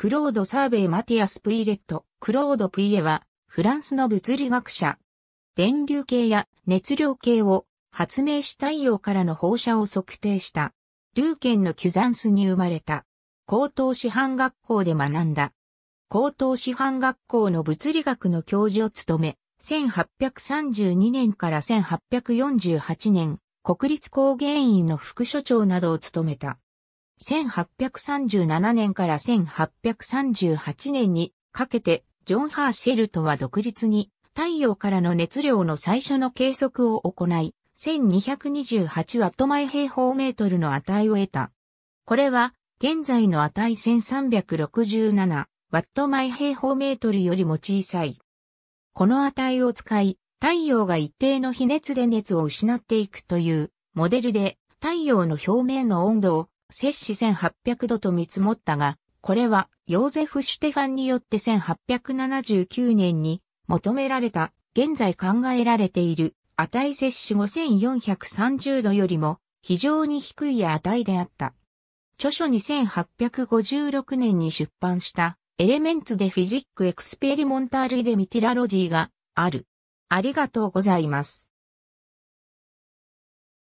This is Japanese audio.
クロード・サーベイ・マティアス・プイレット、クロード・プイエは、フランスの物理学者。電流計や熱量計を発明し太陽からの放射を測定した。ルーケンのキュザンスに生まれた。高等師範学校で学んだ。高等師範学校の物理学の教授を務め、1832年から1848年、国立工芸院の副所長などを務めた。1837年から1838年にかけて、ジョン・ハーシェルトは独立に太陽からの熱量の最初の計測を行い、1228ワット毎平方メートルの値を得た。これは、現在の値1367ワット毎平方メートルよりも小さい。この値を使い、太陽が一定の比熱で熱を失っていくというモデルで、太陽の表面の温度を摂氏1800度と見積もったが、これはヨーゼフ・シュテファンによって1879年に求められた、現在考えられている値摂氏5430度よりも非常に低い値であった。著書に1856年に出版したエレメンツでフィジックエクスペリモンタールデ・ミティラロジーがある。ありがとうございます。